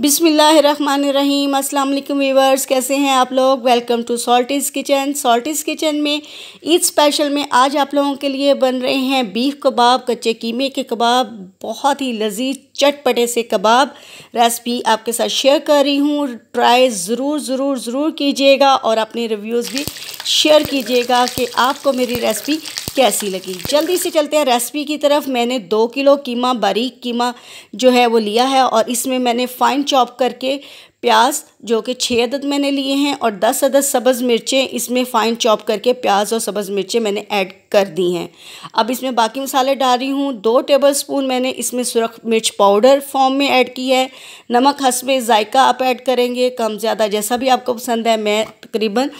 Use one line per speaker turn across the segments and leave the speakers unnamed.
बिसमीम् अल्लाम वीवर्स कैसे हैं आप लोग welcome to Salty's kitchen Salty's kitchen में ईद स्पेशल में आज आप लोगों के लिए बन रहे हैं बीफ कबाब कच्चे कीमे के कबाब बहुत ही लजीज चटपटे से कबाब रेसिपी आपके साथ शेयर कर रही हूँ ट्राई ज़रूर ज़रूर ज़रूर कीजिएगा और अपने रिव्यूज़ भी शेयर कीजिएगा कि आपको मेरी रेसिपी कैसी लगी जल्दी से चलते हैं रेसिपी की तरफ मैंने दो किलो कीमा बारीक कीमा जो है वो लिया है और इसमें मैंने फाइन चॉप करके प्याज जो कि छः अदद मैंने लिए हैं और दस अदद सब्ज़ मिर्चें इसमें फ़ाइन चॉप करके प्याज और सब्ज़ मिर्चें मैंने ऐड कर दी हैं अब इसमें बाकी मसाले डाल रही हूँ दो टेबल स्पून मैंने इसमें सुरख मिर्च पाउडर फॉर्म में ऐड की है नमक हंसबे जायका आप ऐड करेंगे कम ज़्यादा जैसा भी आपको पसंद है मैं तकरीबन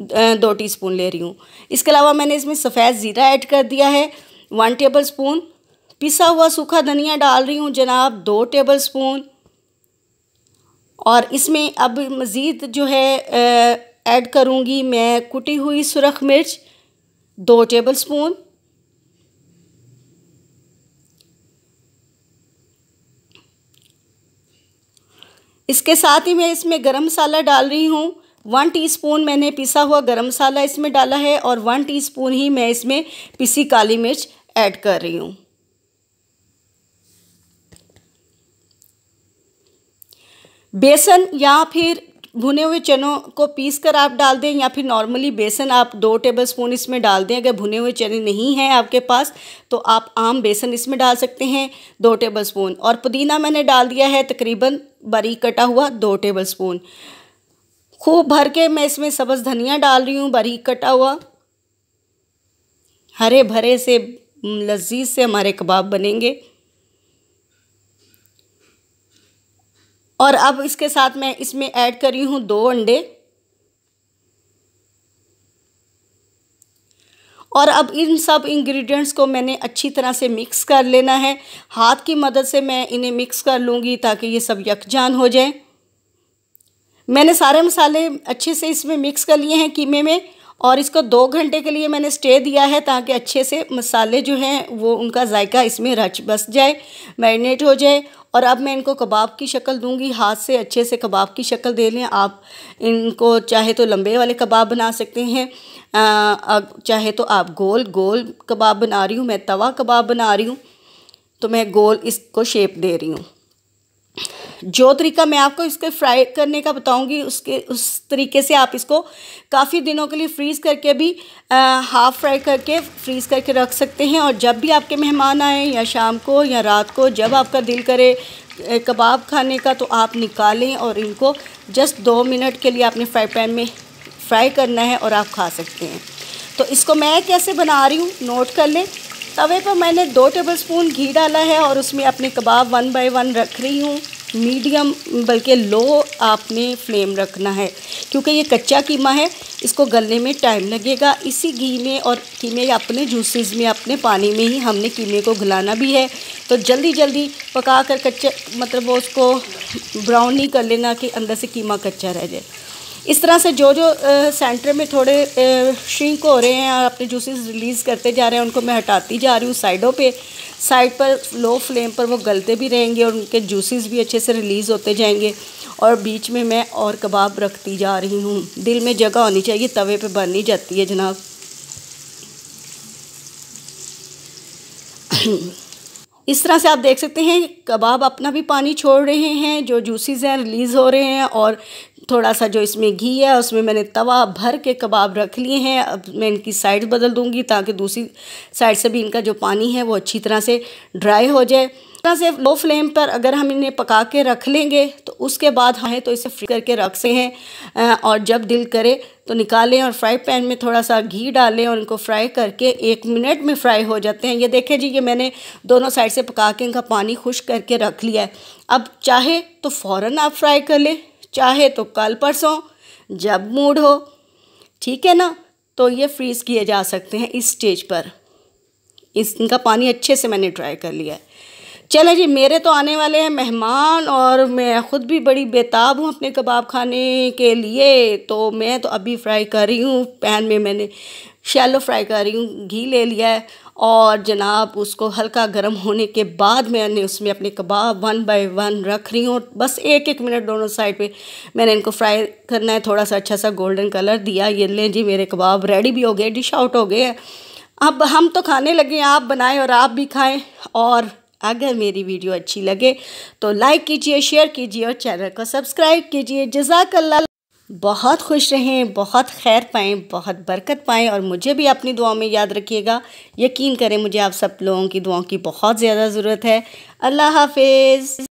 दो टीस्पून ले रही हूँ इसके अलावा मैंने इसमें सफ़ेद ज़ीरा ऐड कर दिया है वन टेबल स्पून पिसा हुआ सूखा धनिया डाल रही हूँ जनाब दो टेबल स्पून और इसमें अब मज़ीद जो है ऐड करूँगी मैं कुटी हुई सुरख मिर्च दो टेबल स्पून इसके साथ ही मैं इसमें गरम मसाला डाल रही हूँ वन टीस्पून मैंने पिसा हुआ गरम मसाला इसमें डाला है और वन टीस्पून ही मैं इसमें पिसी काली मिर्च ऐड कर रही हूँ बेसन या फिर भुने हुए चनों को पीस कर आप डाल दें या फिर नॉर्मली बेसन आप दो टेबल स्पून इसमें डाल दें अगर भुने हुए चने नहीं हैं आपके पास तो आप आम बेसन इसमें डाल सकते हैं दो टेबल स्पून और पुदीना मैंने डाल दिया है तकरीबन बारीक कटा हुआ दो टेबल स्पून खूब भर के मैं इसमें सब्ज़ धनिया डाल रही हूँ बारीक कटा हुआ हरे भरे से लजीज से हमारे कबाब बनेंगे और अब इसके साथ मैं इसमें ऐड कर रही हूँ दो अंडे और अब इन सब इंग्रेडिएंट्स को मैंने अच्छी तरह से मिक्स कर लेना है हाथ की मदद से मैं इन्हें मिक्स कर लूँगी ताकि ये सब यकजान हो जाए मैंने सारे मसाले अच्छे से इसमें मिक्स कर लिए हैं कीमे में और इसको दो घंटे के लिए मैंने स्टे दिया है ताकि अच्छे से मसाले जो हैं वो उनका जायका इसमें रच बस जाए मैरिनेट हो जाए और अब मैं इनको कबाब की शक्ल दूंगी हाथ से अच्छे से कबाब की शक्ल दे लें आप इनको चाहे तो लंबे वाले कबाब बना सकते हैं आ, चाहे तो आप गोल गोल कबाब बना रही हूँ मैं तवा कबाब बना रही हूँ तो मैं गोल इसको शेप दे रही हूँ जो तरीका मैं आपको इसको फ्राई करने का बताऊंगी उसके उस तरीके से आप इसको काफ़ी दिनों के लिए फ्रीज़ करके भी आ, हाफ़ फ्राई करके फ्रीज़ करके रख सकते हैं और जब भी आपके मेहमान आए या शाम को या रात को जब आपका दिल करे कबाब खाने का तो आप निकालें और इनको जस्ट दो मिनट के लिए आपने फ्राई पैन में फ्राई करना है और आप खा सकते हैं तो इसको मैं कैसे बना रही हूँ नोट कर लें तवे पर मैंने दो टेबलस्पून घी डाला है और उसमें अपने कबाब वन बाय वन रख रही हूँ मीडियम बल्कि लो आपने फ्लेम रखना है क्योंकि ये कच्चा कीमा है इसको गलने में टाइम लगेगा इसी घी में और कीमे अपने जूसेस में अपने पानी में ही हमने कीमे को घुलाना भी है तो जल्दी जल्दी पका कर कच्चा मतलब वो उसको ब्राउन नहीं कर लेना कि अंदर से कीमा कच्चा रह जाए इस तरह से जो जो सेंटर में थोड़े श्रिंक हो रहे हैं और अपने जूसेस रिलीज़ करते जा रहे हैं उनको मैं हटाती जा रही हूँ साइडों पे साइड पर लो फ्लेम पर वो गलते भी रहेंगे और उनके जूसेस भी अच्छे से रिलीज़ होते जाएंगे और बीच में मैं और कबाब रखती जा रही हूँ दिल में जगह होनी चाहिए तवे पर बन ही जाती है जनाब इस तरह से आप देख सकते हैं कबाब अपना भी पानी छोड़ रहे हैं जो जूसीज हैं रिलीज़ हो रहे हैं और थोड़ा सा जो इसमें घी है उसमें मैंने तवा भर के कबाब रख लिए हैं अब मैं इनकी साइड बदल दूंगी ताकि दूसरी साइड से भी इनका जो पानी है वो अच्छी तरह से ड्राई हो जाए इतना से लो फ्लेम पर अगर हम इन्हें पका के रख लेंगे तो उसके बाद हमें तो इसे फ्री करके रख से हैं और जब दिल करे तो निकालें और फ्राई पैन में थोड़ा सा घी डालें और इनको फ्राई करके एक मिनट में फ्राई हो जाते हैं ये देखें जी ये मैंने दोनों साइड से पका के इनका पानी खुश करके रख लिया है अब चाहे तो फ़ौर आप फ्राई कर लें चाहे तो कल परसों जब मूड हो ठीक है ना तो ये फ्रीज़ किए जा सकते हैं इस स्टेज पर इस इनका पानी अच्छे से मैंने ड्राई कर लिया है चले जी मेरे तो आने वाले हैं मेहमान और मैं ख़ुद भी बड़ी बेताब हूँ अपने कबाब खाने के लिए तो मैं तो अभी फ्राई कर रही हूँ पैन में मैंने शैलो फ्राई कर रही हूँ घी ले लिया है और जनाब उसको हल्का गर्म होने के बाद मैंने उसमें अपने कबाब वन बाय वन रख रही हूँ बस एक एक मिनट दोनों साइड पे मैंने इनको फ्राई करना है थोड़ा सा अच्छा सा गोल्डन कलर दिया ये लें जी मेरे कबाब रेडी भी हो गए डिश आउट हो गए अब हम तो खाने लगे हैं आप बनाएं और आप भी खाएं और अगर मेरी वीडियो अच्छी लगे तो लाइक कीजिए शेयर कीजिए और चैनल को सब्सक्राइब कीजिए जजाकल्ला बहुत खुश रहें बहुत खैर पाएँ बहुत बरकत पाएँ और मुझे भी अपनी दुआओं में याद रखिएगा यकीन करें मुझे आप सब लोगों की दुआओं की बहुत ज़्यादा ज़रूरत है अल्लाह हाफिज़